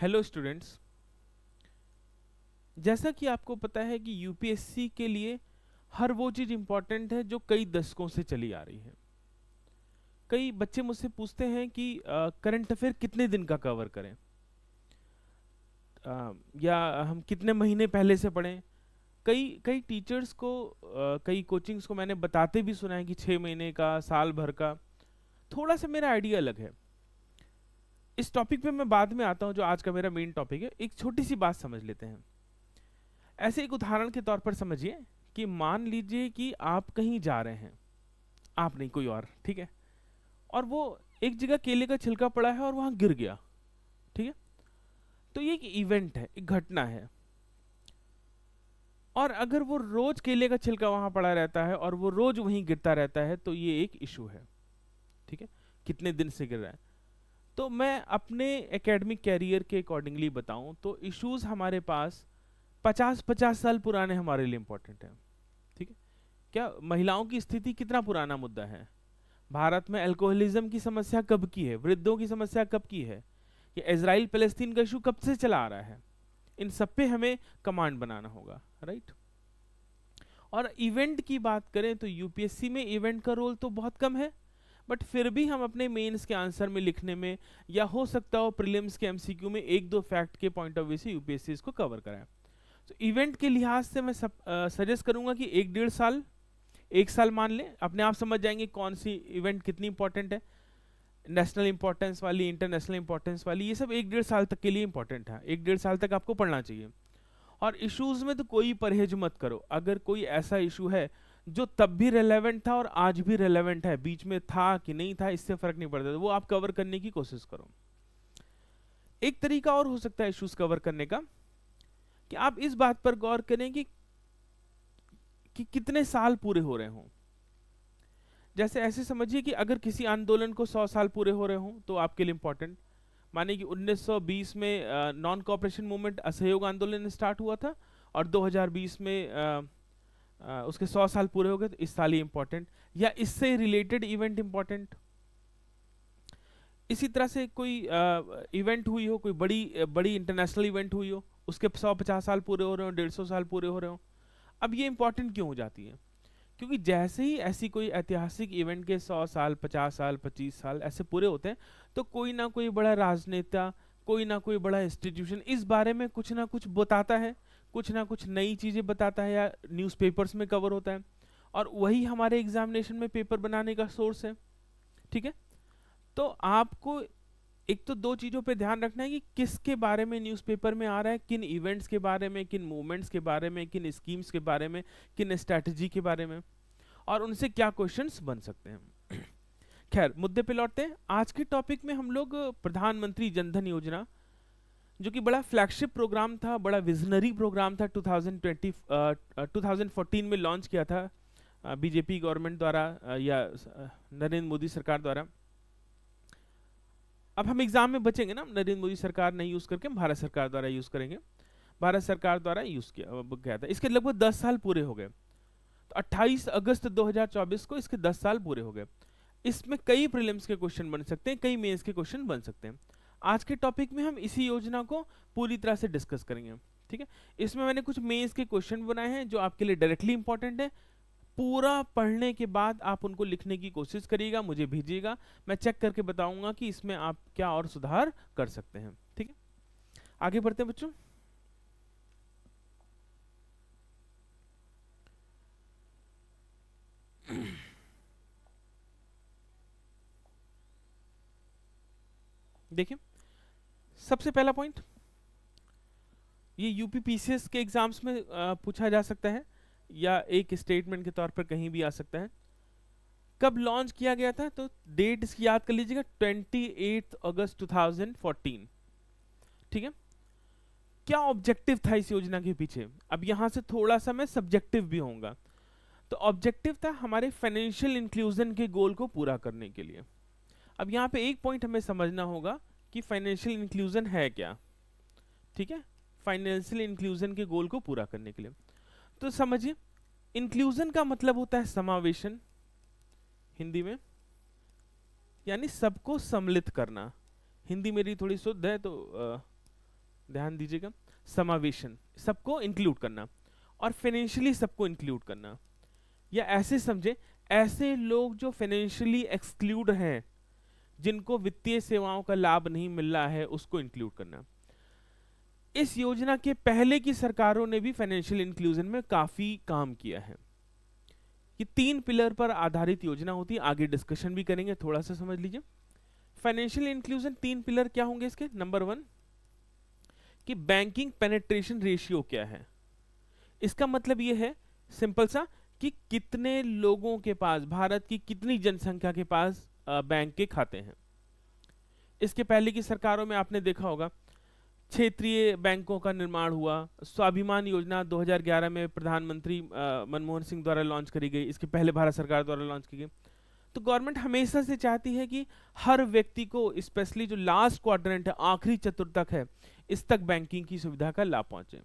hello students जैसा कि आपको पता है कि यूपीएससी के लिए हर वो चीज़ इम्पॉर्टेंट है जो कई दशकों से चली आ रही है कई बच्चे मुझसे पूछते हैं कि करंट अफेयर कितने दिन का कवर करें आ, या हम कितने महीने पहले से पढ़ें कई कई टीचर्स को आ, कई कोचिंग्स को मैंने बताते भी सुना है कि छः महीने का साल भर का थोड़ा सा मेरा आइडिया अलग है इस टॉपिक पे मैं बाद में आता हूँ जो आज का मेरा मेन टॉपिक है एक छोटी सी बात समझ लेते हैं ऐसे एक उदाहरण के तौर पर समझिए कि मान लीजिए कि आप कहीं जा रहे हैं आप नहीं कोई और ठीक है और वो एक जगह केले का छिलका पड़ा है और वहाँ गिर गया ठीक है तो ये एक इवेंट है एक घटना है और अगर वो रोज केले का छिलका वहाँ पड़ा रहता है और वो रोज वहीं गिरता रहता है तो ये एक इशू है ठीक है कितने दिन से गिर रहा है तो मैं अपने एकेडमिक कैरियर के अकॉर्डिंगली बताऊं तो इश्यूज हमारे पास पचास पचास साल पुराने हमारे लिए इम्पोर्टेंट हैं ठीक है क्या महिलाओं की स्थिति कितना पुराना मुद्दा है भारत में अल्कोहलिज्म की समस्या कब की है वृद्धों की समस्या कब की है ये इसराइल फलस्तीन का इशू कब से चला आ रहा है इन सब पे हमें कमांड बनाना होगा राइट और इवेंट की बात करें तो यूपीएससी में इवेंट का रोल तो बहुत कम है बट फिर भी हम अपने मेंस के आंसर में लिखने में या हो सकता हो प्रीलिम्स के एमसीक्यू में एक दो फैक्ट के पॉइंट ऑफ व्यू से यूपीएससी इसको कवर कराएं तो इवेंट के लिहाज से मैं सजेस्ट करूंगा कि एक डेढ़ साल एक साल मान लें अपने आप समझ जाएंगे कौन सी इवेंट कितनी इंपॉर्टेंट है नेशनल इंपॉर्टेंस वाली इंटरनेशनल इंपॉर्टेंस वाली ये सब एक डेढ़ साल तक के लिए इंपॉर्टेंट है एक डेढ़ साल तक आपको पढ़ना चाहिए और इश्यूज में तो कोई परहेज मत करो अगर कोई ऐसा इशू है जो तब भी रेलेवेंट था और आज भी रेलेवेंट है बीच में था कि नहीं था इससे फर्क नहीं पड़ता वो आप कवर करने की कोशिश करो एक तरीका और हो सकता है इश्यूज कवर करने का कि आप इस बात पर गौर करें कि, कि कितने साल पूरे हो रहे हों जैसे ऐसे समझिए कि अगर किसी आंदोलन को 100 साल पूरे हो रहे हों तो आपके लिए इंपॉर्टेंट माने कि 1920 में नॉन कॉपरेशन मूवमेंट असहयोग आंदोलन स्टार्ट हुआ था और 2020 में उसके सौ साल पूरे हो गए तो इस साल ही इम्पोर्टेंट या इससे रिलेटेड इवेंट इम्पोर्टेंट इसी तरह से कोई इवेंट हुई हो कोई बड़ी बड़ी इंटरनेशनल इवेंट हुई हो उसके सौ पचास साल पूरे हो रहे हो डेढ़ सौ साल पूरे हो रहे हो अब ये इम्पोर्टेंट क्यों हो जाती है क्योंकि जैसे ही ऐसी कोई ऐतिहासिक इवेंट के सौ साल पचास साल पच्चीस साल ऐसे पूरे होते हैं तो कोई ना कोई बड़ा राजनेता कोई ना कोई बड़ा इंस्टीट्यूशन इस बारे में कुछ ना कुछ बताता है कुछ ना कुछ नई चीज़ें बताता है या न्यूज़पेपर्स में कवर होता है और वही हमारे एग्जामिनेशन में पेपर बनाने का सोर्स है ठीक है तो आपको एक तो दो चीज़ों पे ध्यान रखना है कि किसके बारे में न्यूज़पेपर में आ रहा है किन इवेंट्स के बारे में किन मूवमेंट्स के बारे में किन स्कीम्स के बारे में किन स्ट्रैटेजी के बारे में और उनसे क्या क्वेश्चंस बन सकते हैं खैर मुद्दे पे लौटते हैं आज के टॉपिक में हम लोग प्रधानमंत्री जनधन योजना जो कि बड़ा फ्लैगशिप प्रोग्राम था बड़ा विजनरी प्रोग्राम था 2020 2014 में लॉन्च किया था बीजेपी गवर्नमेंट द्वारा या नरेंद्र मोदी सरकार द्वारा अब हम एग्जाम में बचेंगे ना नरेंद्र मोदी सरकार नहीं यूज़ करके भारत सरकार द्वारा यूज़ करेंगे भारत सरकार द्वारा यूज़ किया गया था इसके लगभग दस साल पूरे हो गए तो अट्ठाईस अगस्त दो को इसके दस साल पूरे हो गए इसमें कई प्रिलिम्स के क्वेश्चन बन सकते हैं कई मेन्स के क्वेश्चन बन सकते हैं आज के टॉपिक में हम इसी योजना को पूरी तरह से डिस्कस करेंगे ठीक है इसमें मैंने कुछ मेंस के क्वेश्चन बनाए हैं जो आपके लिए डायरेक्टली इंपॉर्टेंट है पूरा पढ़ने के बाद आप उनको लिखने की कोशिश करिएगा मुझे भेजिएगा मैं चेक करके बताऊंगा कि इसमें आप क्या और सुधार कर सकते हैं ठीक है आगे बढ़ते हैं बच्चों देखिए सबसे पहला पॉइंट ये यूपी पी के एग्ज़ाम्स में आ, पूछा जा सकता है या एक स्टेटमेंट के तौर पर कहीं भी आ सकता है कब लॉन्च किया गया था तो डेट इसकी याद कर लीजिएगा ट्वेंटी एट अगस्त 2014 ठीक है क्या ऑब्जेक्टिव था इस योजना के पीछे अब यहां से थोड़ा सा मैं सब्जेक्टिव भी होऊंगा तो ऑब्जेक्टिव था हमारे फाइनेंशियल इंक्लूजन के गोल को पूरा करने के लिए अब यहाँ पे एक पॉइंट हमें समझना होगा कि फाइनेंशियल इंक्लूजन है क्या ठीक है फाइनेंशियल इंक्लूजन के गोल को पूरा करने के लिए तो समझिए इंक्लूजन का मतलब होता है समावेशन हिंदी में यानी सबको सम्मिलित करना हिंदी मेरी थोड़ी शुद्ध है तो ध्यान दीजिएगा समावेशन सबको इंक्लूड करना और फाइनेंशियली सबको इंक्लूड करना या ऐसे समझे ऐसे लोग जो फाइनेंशियली एक्सक्लूड हैं जिनको वित्तीय सेवाओं का लाभ नहीं मिल रहा है उसको इंक्लूड करना इस योजना के पहले की सरकारों ने भी फाइनेंशियल इंक्लूजन में काफ़ी काम किया है ये तीन पिलर पर आधारित योजना होती है आगे डिस्कशन भी करेंगे थोड़ा सा समझ लीजिए फाइनेंशियल इंक्लूजन तीन पिलर क्या होंगे इसके नंबर वन कि बैंकिंग पेनेट्रेशन रेशियो क्या है इसका मतलब यह है सिंपल सा कि कितने लोगों के पास भारत की कितनी जनसंख्या के पास बैंक के खाते हैं इसके पहले की सरकारों में आपने देखा होगा क्षेत्रीय बैंकों का निर्माण हुआ स्वाभिमान योजना 2011 में प्रधानमंत्री मनमोहन सिंह द्वारा लॉन्च करी गई इसके पहले भारत सरकार द्वारा लॉन्च की गई तो गवर्नमेंट हमेशा से चाहती है कि हर व्यक्ति को स्पेशली जो लास्ट क्वाड्रेंट है आखिरी चतुर्थक है इस तक बैंकिंग की सुविधा का लाभ पहुंचे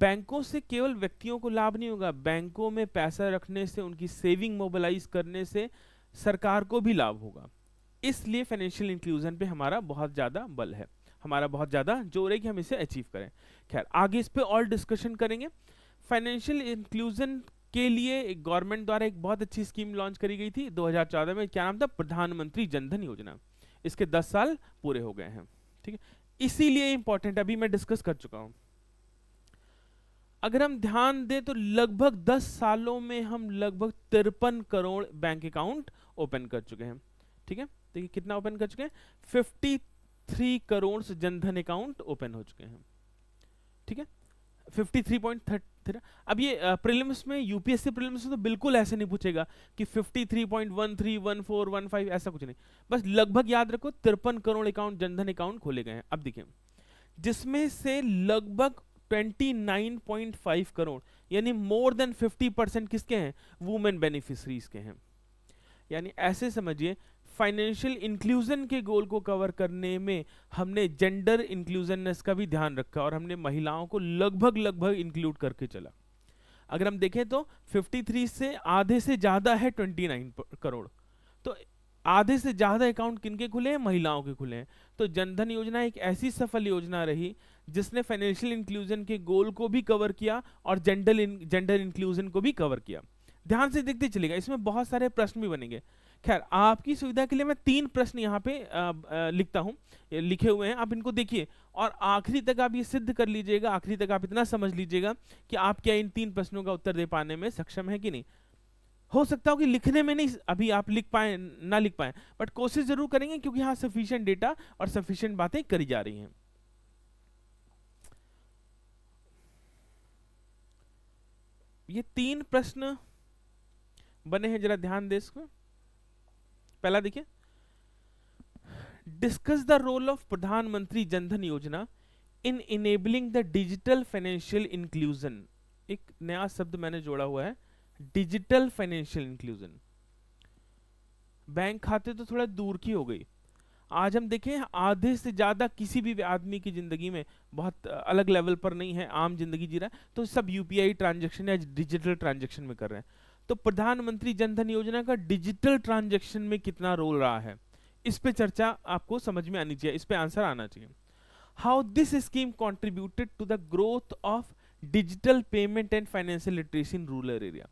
बैंकों से केवल व्यक्तियों को लाभ नहीं होगा बैंकों में पैसा रखने से उनकी सेविंग मोबिलाइज करने से सरकार को भी लाभ होगा इसलिए फाइनेंशियल इंक्लूजन पे हमारा बहुत ज़्यादा बल है हमारा बहुत ज़्यादा जोर है कि हम इसे अचीव करें खैर आगे इस पर और डिस्कशन करेंगे फाइनेंशियल इंक्लूजन के लिए गवर्नमेंट द्वारा एक बहुत अच्छी स्कीम लॉन्च करी गई थी 2014 में क्या नाम था प्रधानमंत्री जनधन योजना इसके 10 साल पूरे हो गए हैं ठीक है इसीलिए इंपॉर्टेंट अभी मैं डिस्कस कर चुका हूं अगर हम ध्यान दें तो लगभग 10 सालों में हम लगभग तिरपन करोड़ बैंक अकाउंट ओपन कर चुके हैं ठीक है देखिए कितना ओपन कर चुके हैं fifty three crore Jan Dhan account open हो चुके हैं ठीक है फिफ्टी थ्री पॉइंट थर्टी अब ये प्रीलिम्स में यूपीएससी प्रीलिम्स में तो बिल्कुल ऐसे नहीं पूछेगा कि fifty three point one three one four one five ऐसा कुछ नहीं बस लगभग याद रखो तिरपन करोड़ अकाउंट जनधन अकाउंट खोले गए हैं अब देखिए जिसमें से लगभग twenty nine point five crore यानी मोर देन फिफ्टी परसेंट किसके हैं वुमेन बेनिफिशरीज के हैं यानी ऐसे समझिए फाइनेंशियल इंक्लूजन के गोल को कवर करने में हमने जेंडर इंक्लूजननेस का भी ध्यान रखा और हमने महिलाओं को लगभग लगभग इंक्लूड करके चला अगर हम देखें तो 53 से आधे से ज़्यादा है 29 करोड़ तो आधे से ज़्यादा अकाउंट किनके खुले हैं महिलाओं के खुले हैं तो जनधन योजना एक ऐसी सफल योजना रही जिसने फाइनेंशियल इंक्लूजन के गोल को भी कवर किया और जेंडर जेंडर इंक्लूजन को भी कवर किया ध्यान से देखते चलेगा इसमें बहुत सारे प्रश्न भी बनेंगे खैर आपकी सुविधा के लिए मैं तीन प्रश्न यहाँ पे आ, आ, लिखता हूँ लिखे हुए हैं आप इनको देखिए और आखिरी तक आप ये सिद्ध कर लीजिएगा आखिरी तक आप इतना समझ लीजिएगा कि आप क्या इन तीन प्रश्नों का उत्तर दे पाने में सक्षम है कि नहीं हो सकता हो कि लिखने में नहीं अभी आप लिख पाए ना लिख पाए बट कोशिश जरूर करेंगे क्योंकि यहाँ सफिशियंट डेटा और सफिशियंट बातें करी जा रही हैं ये तीन प्रश्न बने हैं जरा ध्यान दे इसको पहला देखिए discuss the role of Pradhan Mantri Jan Dhan Yojana in enabling the digital financial inclusion एक नया शब्द मैंने जोड़ा हुआ है डिजिटल फाइनेंशियल इंक्लूजन बैंक खाते तो थोड़ा दूर की हो गई आज हम देखें आधे से ज़्यादा किसी भी आदमी की ज़िंदगी में बहुत अलग लेवल पर नहीं है आम जिंदगी जी रहा है तो सब यूपीआई ट्रांजेक्शन या डिजिटल ट्रांजेक्शन में कर रहे हैं तो प्रधानमंत्री जनधन योजना का डिजिटल ट्रांजेक्शन में कितना रोल रहा है इस पे चर्चा आपको समझ में आनी चाहिए इस पे आंसर आना चाहिए how this scheme contributed to the growth of digital payment and financial literacy in rural area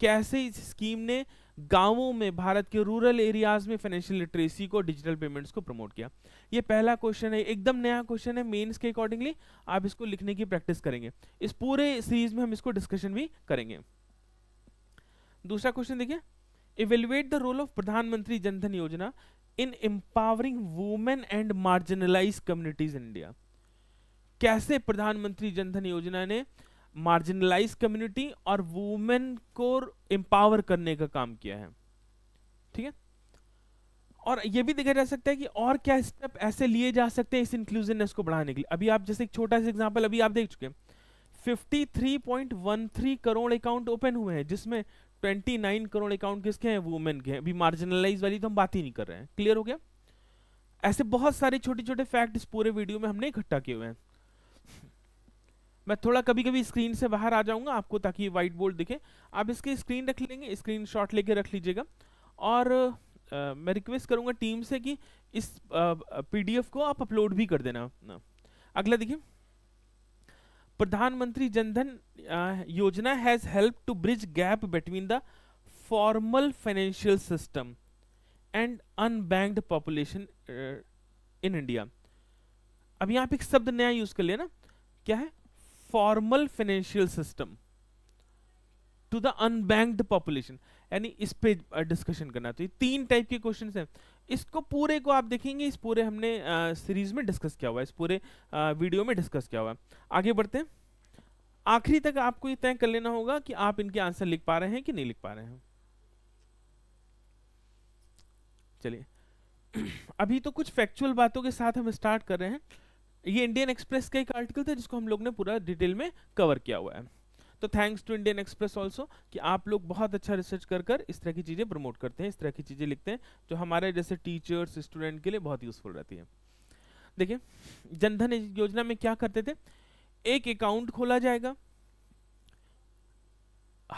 कैसे इस स्कीम ने गांवों में भारत के रूरल एरियाज में फाइनेंशियल लिटरेसी को डिजिटल पेमेंट्स को प्रमोट किया ये पहला क्वेश्चन है एकदम नया क्वेश्चन है मेंस के अकॉर्डिंगली आप इसको लिखने की प्रैक्टिस करेंगे इस पूरे सीरीज में हम इसको डिस्कशन भी करेंगे दूसरा क्वेश्चन देखिए evaluate the role of Pradhan Mantri Jan Dhan Yojana in empowering women and marginalise communities India कैसे प्रधानमंत्री जनधन योजना ने मार्जिनलाइज कम्युनिटी और वुमेन को एम्पावर करने का काम किया है ठीक है और यह भी देखा जा सकता है कि और क्या स्टेप ऐसे लिए जा सकते हैं इस इंक्लूसिवनेस को बढ़ाने के लिए अभी आप जैसे एक छोटा सा एग्जांपल अभी आप देख चुके हैं 53.13 करोड़ अकाउंट ओपन हुए हैं जिसमें ट्वेंटी नाइन करोड़ अकाउंट किसके हैं वुमेन के हैं अभी मार्जिनलाइज वाली तो हम बात ही नहीं कर रहे हैं क्लियर हो गया ऐसे बहुत सारे छोटे छोटे फैक्ट इस पूरे वीडियो में हमने इकट्ठा किए हुए हैं मैं थोड़ा कभी कभी स्क्रीन से बाहर आ जाऊंगा आपको ताकि व्हाइट बोर्ड दिखे आप इसकी स्क्रीन रख लेंगे स्क्रीन शॉट लेके रख लीजिएगा और आ, मैं रिक्वेस्ट करूंगा टीम से कि इस पीडीएफ को आप अपलोड भी कर देना अगला देखिए Pradhan Mantri Jan Dhan Yojana has help to bridge gap between the formal financial system and unbanked population in India अब यहां पे एक शब्द नया यूज कर लेना क्या है formal financial system to the unbanked population यानी इस पे डिस्कशन करना तो ये तीन टाइप के क्वेश्चंस हैं इसको पूरे को आप देखेंगे इस पूरे हमने सीरीज में डिस्कस किया हुआ है इस पूरे आ, वीडियो में डिस्कस किया हुआ है आगे बढ़ते हैं आखिरी तक आपको ये तय कर लेना होगा कि आप इनके आंसर लिख पा रहे हैं कि नहीं लिख पा रहे हैं चलिए अभी तो कुछ फैक्चुअल बातों के साथ हम स्टार्ट कर रहे हैं ये इंडियन एक्सप्रेस का एक आर्टिकल था जिसको हम लोग ने पूरा डिटेल में कवर किया हुआ है तो thanks to Indian Express also कि आप लोग बहुत अच्छा रिसर्च कर कर इस तरह की चीज़ें प्रमोट करते हैं इस तरह की चीज़ें लिखते हैं जो हमारे जैसे टीचर्स स्टूडेंट के लिए बहुत यूजफुल रहती है देखिए जनधन योजना में क्या करते थे एक अकाउंट खोला जाएगा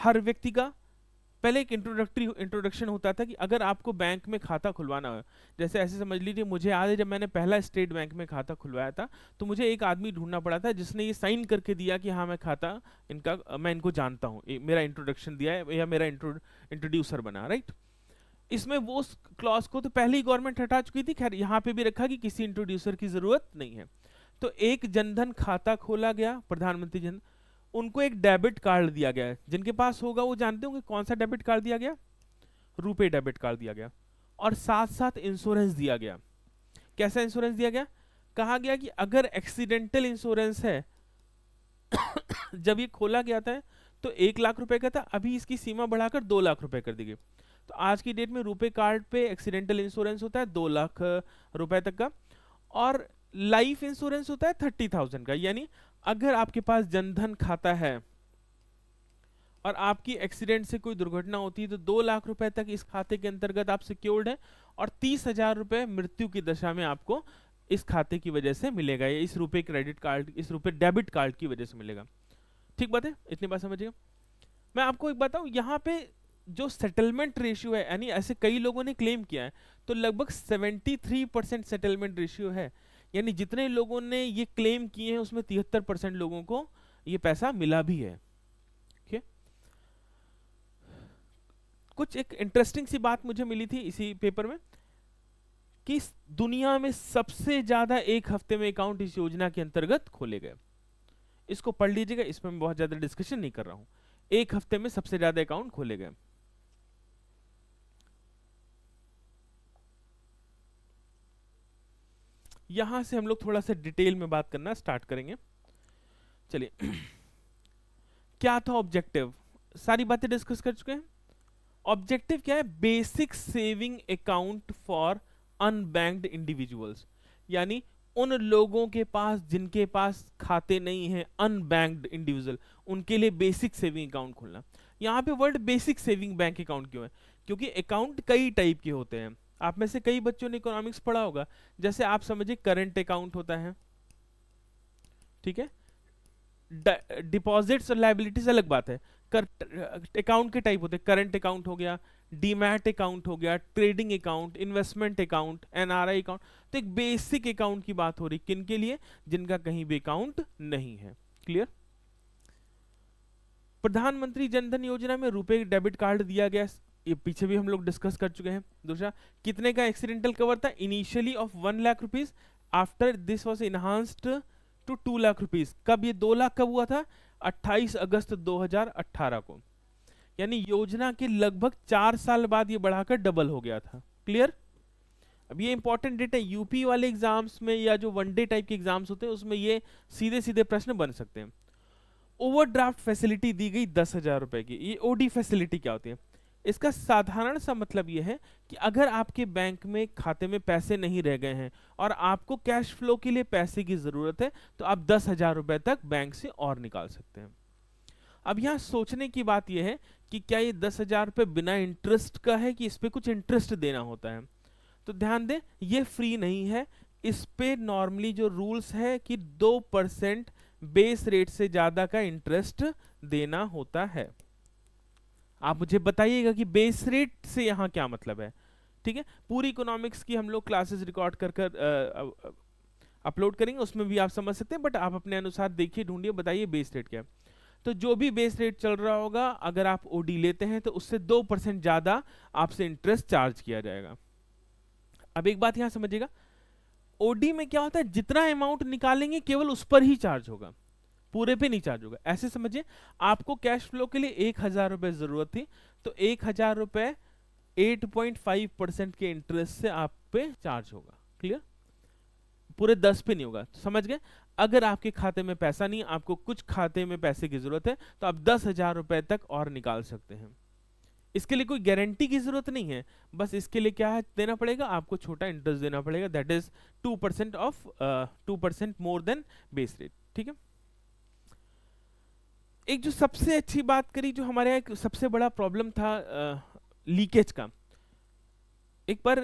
हर व्यक्ति का पहले एक इंट्रोडक्टरी इंट्रोडक्शन होता था कि अगर आपको बैंक में खाता खुलवाना हो जैसे ऐसे समझ लीजिए मुझे याद है जब मैंने पहला स्टेट बैंक में खाता खुलवाया था तो मुझे एक आदमी ढूंढना पड़ा था जिसने ये साइन करके दिया कि हाँ मैं खाता इनका मैं इनको जानता हूँ मेरा इंट्रोडक्शन दिया है या मेरा इंट्रोड्यूसर बना राइट इसमें वो क्लॉज को तो पहले ही गवर्नमेंट हटा चुकी थी खैर यहाँ पे भी रखा कि किसी इंट्रोड्यूसर की ज़रूरत नहीं है तो एक जनधन खाता खोला गया प्रधानमंत्री जन उनको एक डेबिट कार्ड दिया गया है जिनके पास होगा वो जानते होंगे कौन सा डेबिट कार्ड दिया गया रुपए डेबिट कार्ड दिया गया और साथ साथ इंश्योरेंस दिया गया कैसा इंश्योरेंस दिया गया कहा गया कि अगर एक्सीडेंटल इंश्योरेंस है जब ये खोला गया था तो एक लाख रुपए का था अभी इसकी सीमा बढ़ाकर दो लाख रुपए कर दी गई तो आज की डेट में रुपए कार्ड पे एक्सीडेंटल इंश्योरेंस होता है दो लाख रुपए तक का और लाइफ इंश्योरेंस होता है थर्टी थाउजेंड का यानी अगर आपके पास जनधन खाता है और आपकी एक्सीडेंट से कोई दुर्घटना होती है तो दो लाख रुपए तक इस खाते के अंतर्गत आप सिक्योर्ड हैं और तीस हजार रुपये मृत्यु की दशा में आपको इस खाते की वजह से मिलेगा या इस रुपए क्रेडिट कार्ड इस रुपए डेबिट कार्ड की वजह से मिलेगा ठीक बात है इतनी बात समझिएगा मैं आपको एक बताऊं यहाँ पे जो सेटलमेंट रेशियो है यानी ऐसे कई लोगों ने क्लेम किया है तो लगभग सेवेंटी परसेंट सेटलमेंट रेशियो है यानी जितने लोगों ने ये क्लेम किए हैं उसमें तिहत्तर परसेंट लोगों को ये पैसा मिला भी है ठीक है कुछ एक इंटरेस्टिंग सी बात मुझे मिली थी इसी पेपर में कि दुनिया में सबसे ज्यादा एक हफ्ते में अकाउंट इस योजना के अंतर्गत खोले गए इसको पढ़ लीजिएगा इसमें बहुत ज्यादा डिस्कशन नहीं कर रहा हूं एक हफ्ते में सबसे ज्यादा अकाउंट खोले गए यहाँ से हम लोग थोड़ा सा डिटेल में बात करना स्टार्ट करेंगे चलिए क्या था ऑब्जेक्टिव सारी बातें डिस्कस कर चुके हैं ऑब्जेक्टिव क्या है basic saving account for unbanked individuals यानी उन लोगों के पास जिनके पास खाते नहीं हैं अनबैंक्ड इंडिविजुअल उनके लिए बेसिक सेविंग अकाउंट खोलना यहाँ पे word basic saving bank account क्यों है क्योंकि अकाउंट कई टाइप के होते हैं आप में से कई बच्चों ने इकोनॉमिक्स पढ़ा होगा जैसे आप समझिए करंट अकाउंट होता है ठीक है डिपॉजिट्स और लाइबिलिटीज अलग बात है अकाउंट के टाइप होते हैं करंट अकाउंट हो गया डीमैट अकाउंट हो गया trading account investment account NRI account तो एक बेसिक अकाउंट की बात हो रही किन के लिए जिनका कहीं भी अकाउंट नहीं है क्लियर प्रधानमंत्री जनधन योजना में रुपए डेबिट कार्ड दिया गया ये पीछे भी हम लोग डिस्कस कर चुके हैं दूसरा कितने का एक्सीडेंटल कवर था initially of one lakh rupees after this was enhanced to two lakh rupees कब ये दो लाख कब हुआ था 28 अगस्त 2018 को यानी योजना के लगभग चार साल बाद ये बढ़ाकर डबल हो गया था क्लियर अब ये इंपॉर्टेंट डेट है यूपी वाले एग्जाम्स में या जो वन डे टाइप के एग्जाम्स होते हैं उसमें ये सीधे सीधे प्रश्न बन सकते हैं ओवरड्राफ्ट फैसिलिटी दी गई दस हजार रुपए की ये ओडी फैसिलिटी क्या होती है इसका साधारण सा मतलब यह है कि अगर आपके बैंक में खाते में पैसे नहीं रह गए हैं और आपको कैश फ्लो के लिए पैसे की ज़रूरत है तो आप दस हज़ार रुपए तक बैंक से और निकाल सकते हैं अब यहां सोचने की बात यह है कि क्या ये दस हज़ार रुपये बिना इंटरेस्ट का है कि इस पर कुछ इंटरेस्ट देना होता है तो ध्यान दें ये फ्री नहीं है इस पे नॉर्मली जो रूल्स है कि दो परसेंट बेस रेट से ज़्यादा का इंटरेस्ट देना होता है आप मुझे बताइएगा कि बेस रेट से यहाँ क्या मतलब है ठीक है पूरी इकोनॉमिक्स की हम लोग क्लासेस रिकॉर्ड कर कर अपलोड करेंगे उसमें भी आप समझ सकते हैं बट आप अपने अनुसार देखिए ढूंढिए बताइए बेस रेट क्या है तो जो भी बेस रेट चल रहा होगा अगर आप ओ लेते हैं तो उससे दो परसेंट ज़्यादा आपसे इंटरेस्ट चार्ज किया जाएगा अब एक बात यहाँ समझिएगा ओडी में क्या होता है जितना अमाउंट निकालेंगे केवल उस पर ही चार्ज होगा पूरे पे नहीं चार्ज होगा ऐसे समझिए आपको कैश फ्लो के लिए एक हजार रुपए ज़रूरत थी तो एक हजार रुपए एट पॉइंट फाइव परसेंट के इंटरेस्ट से आप पे चार्ज होगा क्लियर पूरे दस पे नहीं होगा समझ गए अगर आपके खाते में पैसा नहीं आपको कुछ खाते में पैसे की ज़रूरत है तो आप दस हजार रुपए तक और निकाल सकते हैं इसके लिए कोई गारंटी की ज़रूरत नहीं है बस इसके लिए क्या है देना पड़ेगा आपको छोटा इंटरेस्ट देना पड़ेगा that is two percent of two percent more than base rate ठीक है एक जो सबसे अच्छी बात करी जो हमारे यहाँ सबसे बड़ा प्रॉब्लम था लीकेज का एक बार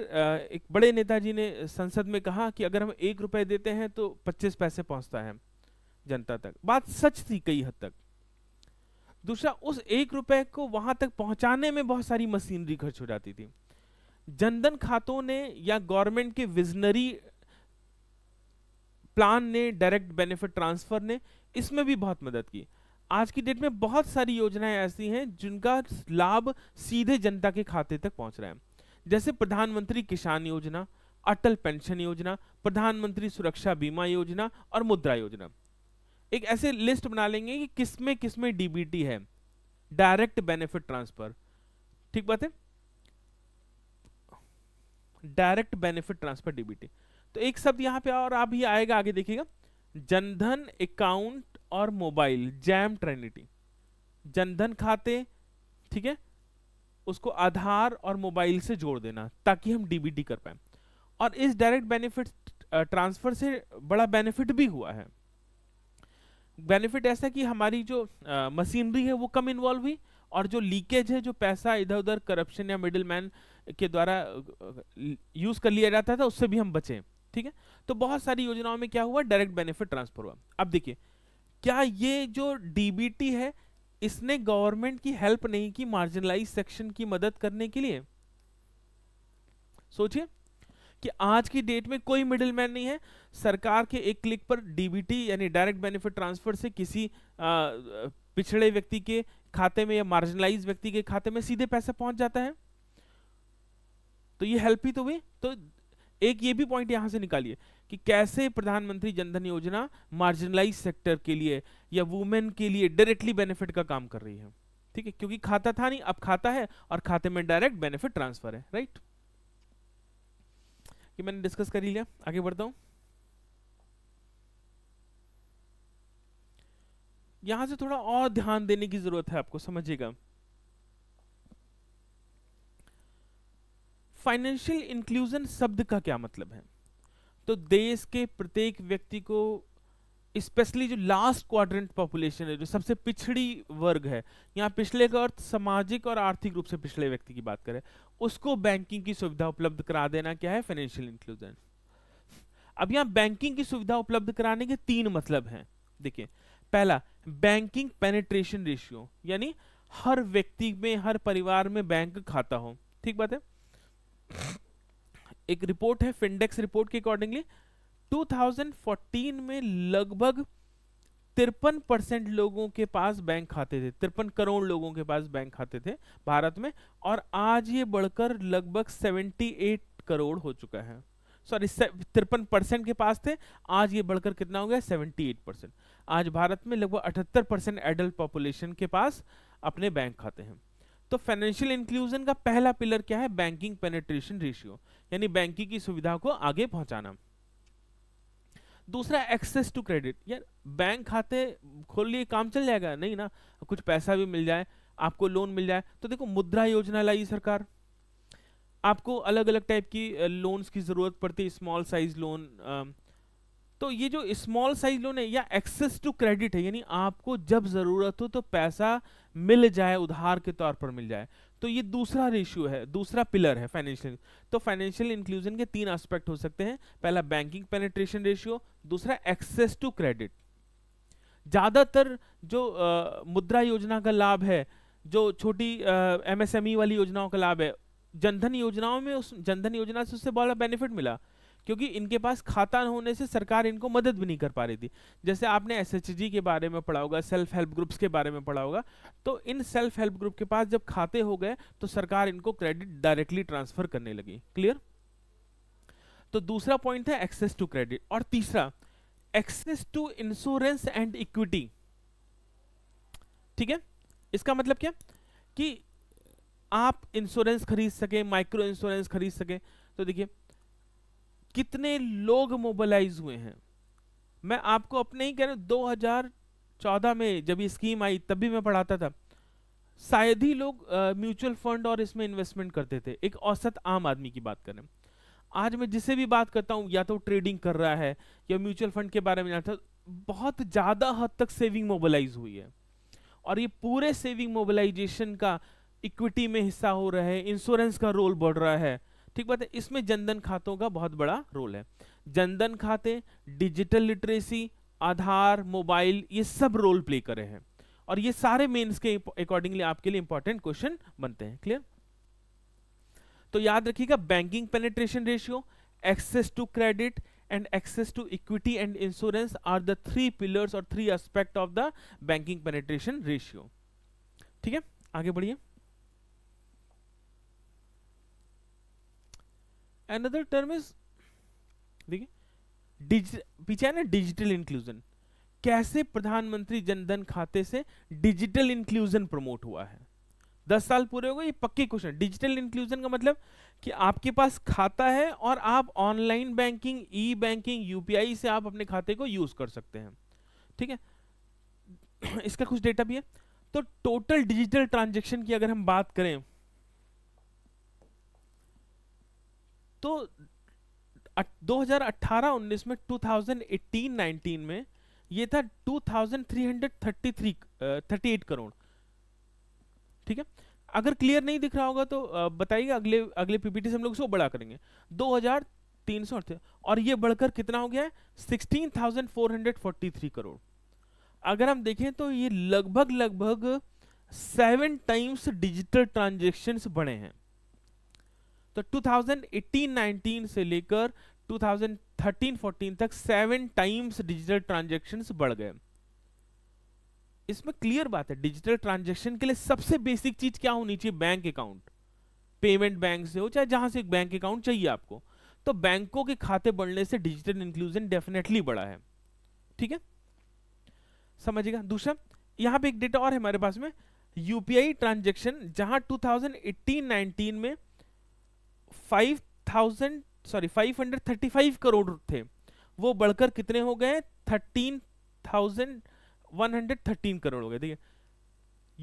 एक बड़े नेताजी ने संसद में कहा कि अगर हम एक रुपए देते हैं तो पच्चीस पैसे पहुंचता है जनता तक बात सच थी कई हद तक दूसरा उस एक रुपए को वहां तक पहुंचाने में बहुत सारी मशीनरी खर्च हो जाती थी जनधन खातों ने या गवर्नमेंट के विजनरी प्लान ने डायरेक्ट बेनिफिट ट्रांसफर ने इसमें भी बहुत मदद की आज की डेट में बहुत सारी योजनाएं ऐसी हैं जिनका लाभ सीधे जनता के खाते तक पहुंच रहा है जैसे प्रधानमंत्री किसान योजना अटल पेंशन योजना प्रधानमंत्री सुरक्षा बीमा योजना और मुद्रा योजना एक ऐसे लिस्ट बना लेंगे कि किसमें किसमें डीबीटी है डायरेक्ट बेनिफिट ट्रांसफर ठीक बात है डायरेक्ट बेनिफिट ट्रांसफर डीबीटी तो एक शब्द यहां पे और आप ही आएगा आगे देखिएगा जनधन अकाउंट और मोबाइल जैम ट्रेनिटी जनधन खाते ठीक है उसको आधार और मोबाइल से जोड़ देना ताकि हम डीबीटी कर पाए और इस डायरेक्ट बेनिफिट ट्रांसफर से बड़ा बेनिफिट भी हुआ है बेनिफिट ऐसा कि हमारी जो मशीनरी है वो कम इन्वॉल्व हुई और जो लीकेज है जो पैसा इधर उधर करप्शन या मिडिल मैन के द्वारा यूज़ कर लिया जाता था उससे भी हम बचे ठीक है तो बहुत सारी योजनाओं में क्या हुआ डायरेक्ट बेनिफिट ट्रांसफर हुआ अब देखिए क्या ये जो डीबीटी है इसने गवर्नमेंट की हेल्प नहीं की मार्जिनलाइज सेक्शन की मदद करने के लिए सोचिए कि आज की डेट में कोई मिडिल मैन नहीं है सरकार के एक क्लिक पर डीबीटी यानी डायरेक्ट बेनिफिट ट्रांसफर से किसी आ, पिछड़े व्यक्ति के खाते में या मार्जिनलाइज व्यक्ति के खाते में सीधे पैसा पहुंच जाता है तो ये हेल्प ही तो हुई तो एक ये भी पॉइंट यहाँ से निकालिए कि कैसे प्रधानमंत्री जनधन योजना मार्जिनलाइज सेक्टर के लिए या वुमेन के लिए डायरेक्टली बेनिफिट का काम कर रही है ठीक है क्योंकि खाता था नहीं अब खाता है और खाते में डायरेक्ट बेनिफिट ट्रांसफर है राइट ये मैंने डिस्कस कर ही लिया आगे बढ़ता हूं यहां से थोड़ा और ध्यान देने की जरूरत है आपको समझिएगा फाइनेंशियल इंक्लूजन शब्द का क्या मतलब है तो देश के प्रत्येक व्यक्ति को स्पेशली जो लास्ट क्वाड्रेंट पॉपुलेशन है जो सबसे पिछड़ी वर्ग है यहाँ पिछले का अर्थ सामाजिक और आर्थिक रूप से पिछले व्यक्ति की बात करें उसको बैंकिंग की सुविधा उपलब्ध करा देना क्या है फाइनेंशियल इंक्लूजन अब यहाँ बैंकिंग की सुविधा उपलब्ध कराने के तीन मतलब हैं देखिए पहला बैंकिंग पेनेट्रेशन रेशियो यानी हर व्यक्ति में हर परिवार में बैंक खाता हो ठीक बात है एक रिपोर्ट है फिंडेक्स रिपोर्ट के अकॉर्डिंगली 2014 में लगभग तिरपन परसेंट लोगों के पास बैंक खाते थे तिरपन करोड़ लोगों के पास बैंक खाते थे भारत में और आज ये बढ़कर लगभग 78 करोड़ हो चुका है सॉरी तिरपन परसेंट के पास थे आज ये बढ़कर कितना हो गया 78 परसेंट आज भारत में लगभग 78 परसेंट एडल्ट पॉपुलेशन के पास अपने बैंक खाते हैं तो फाइनेंशियल इंक्लूजन का पहला पिलर क्या है बैंकिंग पेनेट्रेशन रेशियो यानी बैंकिंग की सुविधा को आगे पहुंचाना दूसरा एक्सेस टू क्रेडिट यार बैंक खाते खोल लिए काम चल जाएगा नहीं ना कुछ पैसा भी मिल जाए आपको लोन मिल जाए तो देखो मुद्रा योजना लाई सरकार आपको अलग अलग टाइप की लोन्स की ज़रूरत पड़ती है स्मॉल साइज लोन तो ये जो स्मॉल साइज लोन है या एक्सेस टू क्रेडिट है यानी आपको जब ज़रूरत हो तो पैसा मिल जाए उधार के तौर पर मिल जाए तो ये दूसरा रेशियो है दूसरा पिलर है फाइनेंशियल तो फाइनेंशियल इंक्लूजन के तीन एस्पेक्ट हो सकते हैं पहला बैंकिंग पेनेट्रेशन रेशियो दूसरा एक्सेस टू क्रेडिट ज़्यादातर जो आ, मुद्रा योजना का लाभ है जो छोटी एमएसएमई e वाली योजनाओं का लाभ है जनधन योजनाओं में उस जनधन योजना से उससे बड़ा बेनिफिट मिला क्योंकि इनके पास खाता होने से सरकार इनको मदद भी नहीं कर पा रही थी जैसे आपने एस के बारे में पढ़ा होगा सेल्फ हेल्प ग्रुप्स के बारे में पढ़ा होगा तो इन सेल्फ हेल्प ग्रुप के पास जब खाते हो गए तो सरकार इनको क्रेडिट डायरेक्टली ट्रांसफर करने लगी क्लियर तो दूसरा पॉइंट है एक्सेस टू क्रेडिट और तीसरा access to insurance and equity ठीक है इसका मतलब क्या कि आप इंश्योरेंस खरीद सके माइक्रो इंश्योरेंस खरीद सके तो देखिए कितने लोग मोबिलाइज हुए हैं मैं आपको अपने ही कह रहा हूँ चौदह में जब ये स्कीम आई तब भी मैं पढ़ाता था शायद ही लोग म्यूचुअल फंड और इसमें इन्वेस्टमेंट करते थे एक औसत आम आदमी की बात करें आज मैं जिसे भी बात करता हूँ या तो ट्रेडिंग कर रहा है या म्यूचुअल फंड के बारे में जानता बहुत ज़्यादा हद तक सेविंग मोबिलाइज हुई है और ये पूरे सेविंग मोबिलाइजेशन का इक्विटी में हिस्सा हो रहा है इंश्योरेंस का रोल बढ़ रहा है ठीक बात है इसमें जनधन खातों का बहुत बड़ा रोल है जनधन खाते डिजिटल लिटरेसी आधार मोबाइल ये सब रोल प्ले रहे हैं और ये सारे मेंस के अकॉर्डिंगली आपके लिए इंपॉर्टेंट क्वेश्चन बनते हैं क्लियर तो याद रखिएगा banking penetration ratio access to credit and access to equity and insurance are the three pillars और three aspect of the banking penetration ratio ठीक है आगे बढ़िए अनदर टर्म इज देखिए पीछे है ना डिजिटल इंक्लूजन कैसे प्रधानमंत्री जनधन खाते से डिजिटल इंक्लूजन प्रमोट हुआ है दस साल पूरे हो गए ये पक्की क्वेश्चन डिजिटल इंक्लूजन का मतलब कि आपके पास खाता है और आप online banking e banking UPI से आप अपने खाते को यूज कर सकते हैं ठीक है इसका कुछ डेटा भी है तो टोटल डिजिटल ट्रांजेक्शन की अगर हम बात करें तो 2018-19 में 2018-19 में ये था 2333 38 करोड़ ठीक है अगर क्लियर नहीं दिख रहा होगा तो बताइए अगले अगले पीपीटी से हम लोग इसको बड़ा करेंगे 2300 और ये बढ़कर कितना हो गया है 16,443 करोड़ अगर हम देखें तो ये लगभग लगभग सेवन टाइम्स डिजिटल ट्रांजेक्शन बढ़े हैं तो 2018-19 से लेकर 2013-14 तक सेवन टाइम्स डिजिटल ट्रांजेक्शन बढ़ गए इसमें क्लियर बात है डिजिटल ट्रांजेक्शन के लिए सबसे बेसिक चीज क्या होनी चाहिए बैंक अकाउंट पेमेंट बैंक से हो चाहे जहां से बैंक अकाउंट चाहिए आपको तो बैंकों के खाते बढ़ने से डिजिटल इंक्लूजन डेफिनेटली बढ़ा है ठीक है समझिएगा दूसरा यहां पे एक डेटा और है हमारे पास में यूपीआई ट्रांजेक्शन जहां 2018-19 में five thousand sorry five hundred thirty five crore थे वो बढ़कर कितने हो गए thirteen thousand one hundred thirteen crore हो गए देखिए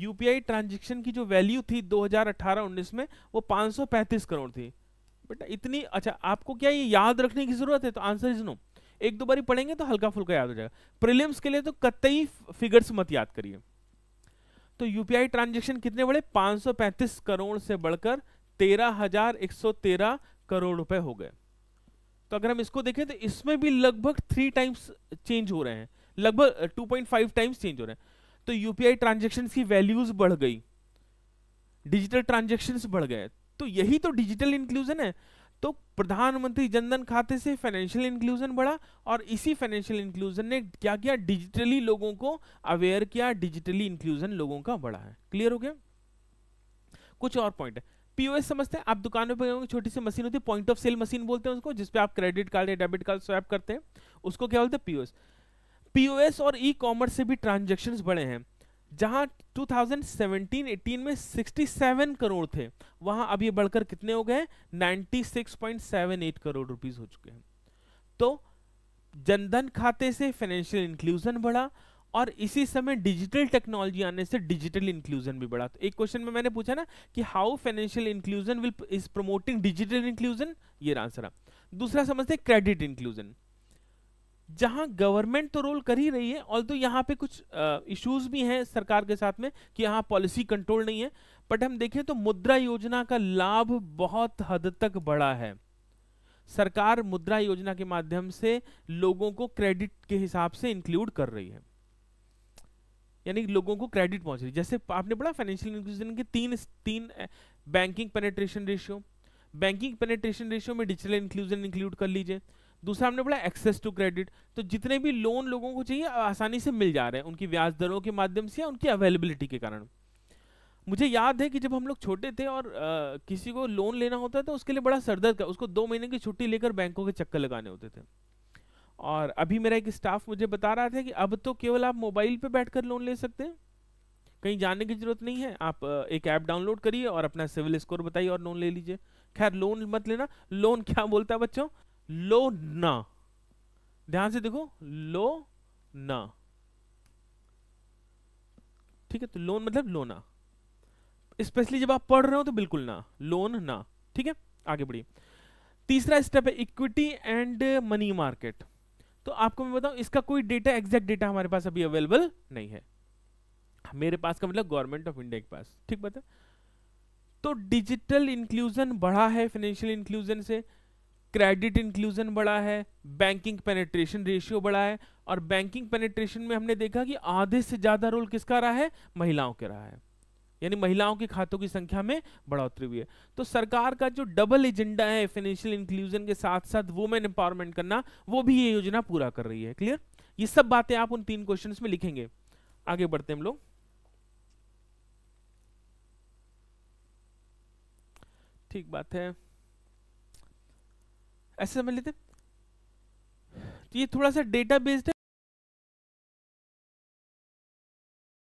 यूपीआई ट्रांजेक्शन की जो वैल्यू थी 2018-19 में वो 535 करोड़ थी बेटा इतनी अच्छा आपको क्या ये याद रखने की जरूरत है तो आंसर इज नो एक दो बारी पढ़ेंगे तो हल्का फुल्का याद हो जाएगा प्रीलिम्स के लिए तो कतई फिगर्स मत याद करिए तो यूपीआई ट्रांजेक्शन कितने बड़े 535 करोड़ से बढ़कर तेरह हजार एक सौ तेरह करोड़ रुपए हो गए तो अगर हम इसको देखें तो इसमें भी लगभग थ्री टाइम्स चेंज हो रहे हैं लगभग two point five times change हो रहे हैं तो यूपीआई ट्रांजेक्शन की वैल्यूज बढ़ गई डिजिटल ट्रांजेक्शन बढ़ गए तो यही तो डिजिटल इंक्लूजन है तो प्रधानमंत्री जनधन खाते से फाइनेंशियल इंक्लूजन बढ़ा और इसी फाइनेंशियल इंक्लूजन ने क्या किया डिजिटली लोगों को अवेयर किया डिजिटली इंक्लूजन लोगों का बढ़ा है क्लियर हो गया कुछ और पॉइंट है पीओएस समझते हैं आप दुकानों पर छोटी सी मशीन होती है पॉइंट ऑफ सेल मशीन बोलते हैं उसको जिसपे आप क्रेडिट कार्ड या डेबिट कार्ड स्वैप करते हैं उसको क्या बोलते हैं पीओएस पीओएस और ई कॉमर्स से भी ट्रांजेक्शन बढ़े हैं जहां 2017-18 में 67 करोड़ थे वहां अब ये बढ़कर कितने हो गए 96.78 करोड़ रुपीस हो चुके हैं तो जनधन खाते से फाइनेंशियल इंक्लूजन बढ़ा और इसी समय डिजिटल टेक्नोलॉजी आने से डिजिटल इंक्लूजन भी बढ़ा तो एक क्वेश्चन में मैंने पूछा ना कि how financial inclusion will is promoting digital inclusion ये आंसर है दूसरा समझते हैं क्रेडिट इंक्लूजन जहां गवर्नमेंट तो रोल कर ही रही है ऑल तो यहाँ पे कुछ इश्यूज भी हैं सरकार के साथ में कि यहां पॉलिसी कंट्रोल नहीं है बट हम देखें तो मुद्रा योजना का लाभ बहुत हद तक बढ़ा है सरकार मुद्रा योजना के माध्यम से लोगों को क्रेडिट के हिसाब से इंक्लूड कर रही है यानी लोगों को क्रेडिट पहुंच रही जैसे आपने पढ़ा फाइनेंशियल इंक्लूजन के तीन तीन banking penetration ratio banking penetration ratio में डिजिटल इंक्लूजन इंक्लूड कर लीजिए दूसरा हमने बोला एक्सेस टू क्रेडिट तो जितने भी लोन लोगों को चाहिए आसानी से मिल जा रहे हैं उनकी ब्याज दरों के माध्यम से या उनकी अवेलेबिलिटी के कारण मुझे याद है कि जब हम लोग छोटे थे और आ, किसी को लोन लेना होता था उसके लिए बड़ा सरदर्द का उसको दो महीने की छुट्टी लेकर बैंकों के चक्कर लगाने होते थे और अभी मेरा एक स्टाफ मुझे बता रहा था कि अब तो केवल आप मोबाइल पे बैठकर लोन ले सकते हैं कहीं जाने की जरूरत नहीं है आप एक ऐप डाउनलोड करिए और अपना सिविल स्कोर बताइए और लोन ले लीजिए खैर लोन मत लेना लोन क्या बोलता है बच्चों लो ना ध्यान से देखो लो ना ठीक है तो लोन मतलब लोना स्पेशली जब आप पढ़ रहे हो तो बिल्कुल ना लोन ना ठीक है आगे बढ़िए तीसरा स्टेप है इक्विटी एंड मनी मार्केट तो आपको मैं बताऊं इसका कोई डेटा एग्जैक्ट डेटा हमारे पास अभी अवेलेबल नहीं है मेरे पास का मतलब गवर्नमेंट ऑफ इंडिया के पास ठीक बता तो डिजिटल इंक्लूजन बढ़ा है फाइनेंशियल इंक्लूजन से क्रेडिट इंक्लूजन बढ़ा है बैंकिंग पेनेट्रेशन रेशियो बढ़ा है और बैंकिंग पेनेट्रेशन में हमने देखा कि आधे से ज़्यादा रोल किसका रहा है महिलाओं के रहा है यानी महिलाओं के खातों की संख्या में बढ़ोतरी हुई है तो सरकार का जो डबल एजेंडा है फाइनेंशियल इंक्लूजन के साथ साथ वुमेन एम्पावरमेंट करना वो भी ये योजना पूरा कर रही है क्लियर ये सब बातें आप उन तीन क्वेश्चन में लिखेंगे आगे बढ़ते हम लोग ठीक बात है ऐसे समझ लेते तो ये थोड़ा सा डेटा बेस्ड है